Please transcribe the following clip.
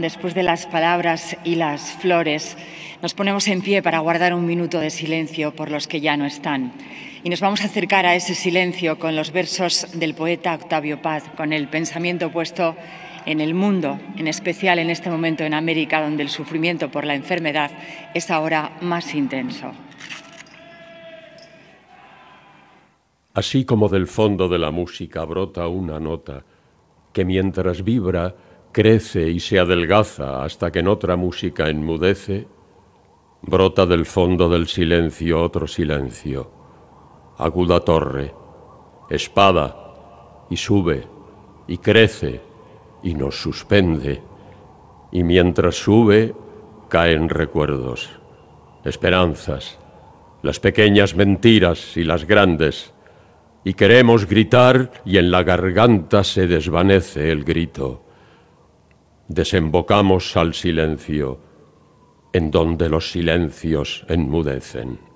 después de las palabras y las flores, nos ponemos en pie para guardar un minuto de silencio por los que ya no están. Y nos vamos a acercar a ese silencio con los versos del poeta Octavio Paz, con el pensamiento puesto en el mundo, en especial en este momento en América, donde el sufrimiento por la enfermedad es ahora más intenso. Así como del fondo de la música brota una nota que mientras vibra crece y se adelgaza hasta que en otra música enmudece, brota del fondo del silencio otro silencio, aguda torre, espada, y sube, y crece, y nos suspende, y mientras sube caen recuerdos, esperanzas, las pequeñas mentiras y las grandes, y queremos gritar y en la garganta se desvanece el grito desembocamos al silencio, en donde los silencios enmudecen.